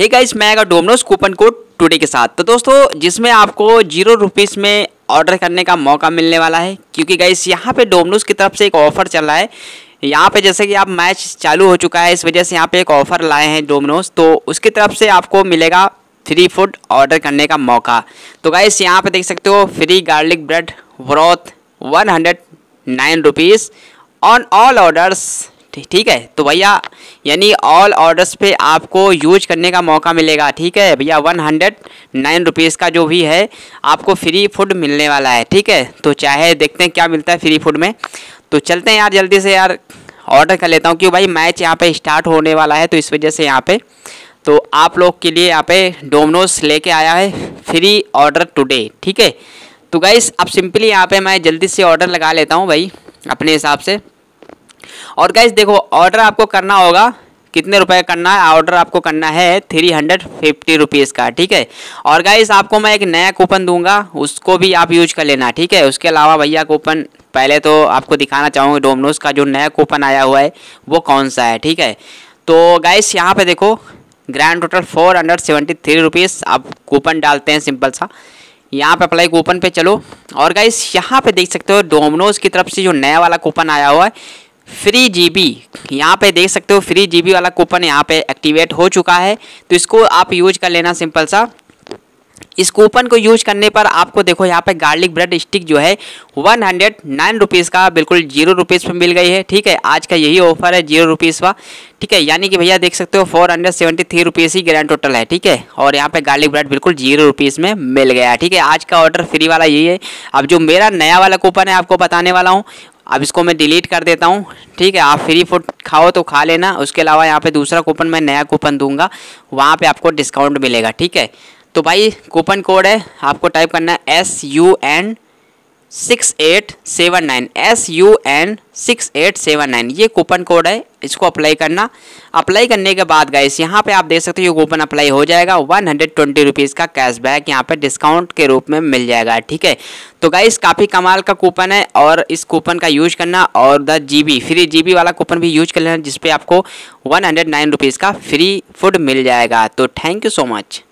hey guys मैं आएगा Domino's coupon code today के साथ तो दोस्तों जिसमें आपको जीरो रुपीज़ में ऑर्डर करने का मौका मिलने वाला है क्योंकि गाइस यहाँ पे डोमिनोज की तरफ से एक ऑफर चल रहा है यहाँ पे जैसे कि आप मैच चालू हो चुका है इस वजह से यहाँ पे एक ऑफर लाए हैं डोमिनोज तो उसकी तरफ से आपको मिलेगा फ्री फूड ऑर्डर करने का मौका तो गाइस यहाँ पर देख सकते हो free garlic bread worth one hundred nine rupees on all orders ठीक है तो भैया यानी ऑल ऑर्डर्स पे आपको यूज करने का मौका मिलेगा ठीक है भैया वन हंड्रेड नाइन रुपीज़ का जो भी है आपको फ्री फूड मिलने वाला है ठीक है तो चाहे देखते हैं क्या मिलता है फ्री फूड में तो चलते हैं यार जल्दी से यार ऑर्डर कर लेता हूँ क्योंकि भाई मैच यहाँ पर स्टार्ट होने वाला है तो इस वजह से यहाँ पर तो आप लोग के लिए यहाँ पे डोमिनोज लेके आया है फ्री ऑर्डर टुडे ठीक है तो गाइस अब सिंपली यहाँ पे मैं जल्दी से ऑर्डर लगा लेता हूँ भाई अपने हिसाब से और गाइज देखो ऑर्डर आपको करना होगा कितने रुपए करना है ऑर्डर आपको करना है थ्री हंड्रेड फिफ्टी रुपीज़ का ठीक है और गाइस आपको मैं एक नया कूपन दूंगा उसको भी आप यूज कर लेना ठीक है उसके अलावा भैया कूपन पहले तो आपको दिखाना चाहूँगा डोमिनोज का जो नया कूपन आया हुआ है वो कौन सा है ठीक है तो गाइस यहाँ पर देखो grand total four hundred seventy three rupees आप कूपन डालते हैं सिंपल सा यहाँ पे अप्लाई कूपन पे चलो और गाइस यहाँ पे देख सकते हो डोमिनोज की तरफ से जो नया वाला कूपन आया हुआ है फ्री जीबी यहाँ पे देख सकते हो फ्री जीबी वाला कूपन यहाँ पे एक्टिवेट हो चुका है तो इसको आप यूज कर लेना सिंपल सा इस कूपन को यूज करने पर आपको देखो यहाँ पे गार्लिक ब्रेड स्टिक जो है वन हंड्रेड नाइन रुपीज़ का बिल्कुल जीरो रुपीज़ पर मिल गई है ठीक है आज का यही ऑफर है जीरो रुपीज़ का ठीक है यानी कि भैया देख सकते हो four hundred seventy three rupees ही ग्रैंड टोटल है ठीक है और यहाँ पे गार्लिक ब्रेड बिल्कुल जीरो रुपीज़ में मिल गया ठीक है आज का ऑर्डर फ्री वाला यही है अब जो मेरा नया वाला कूपन है आपको बताने वाला हूँ अब इसको मैं डिलीट कर देता हूँ ठीक है आप फ्री फूड खाओ तो खा लेना उसके अलावा यहाँ पे दूसरा कूपन मैं नया कूपन दूंगा वहाँ पे आपको डिस्काउंट मिलेगा ठीक है तो भाई कूपन कोड है आपको टाइप करना है S U N six eight seven nine S U N six eight seven nine ये कूपन कोड है इसको अप्लाई करना अप्लाई करने के बाद गए यहाँ पे आप देख सकते हो ये कूपन अप्लाई हो जाएगा वन हंड्रेड ट्वेंटी रुपीज़ का कैशबैक यहाँ पे डिस्काउंट के रूप में मिल जाएगा ठीक है तो गाइस काफ़ी कमाल का कूपन है और इस कूपन का यूज करना और दस G B free G B वाला कूपन भी यूज कर लेना जिसपे आपको वन हंड्रेड नाइन रुपीज़ का फ्री फूड मिल जाएगा तो थैंक यू सो मच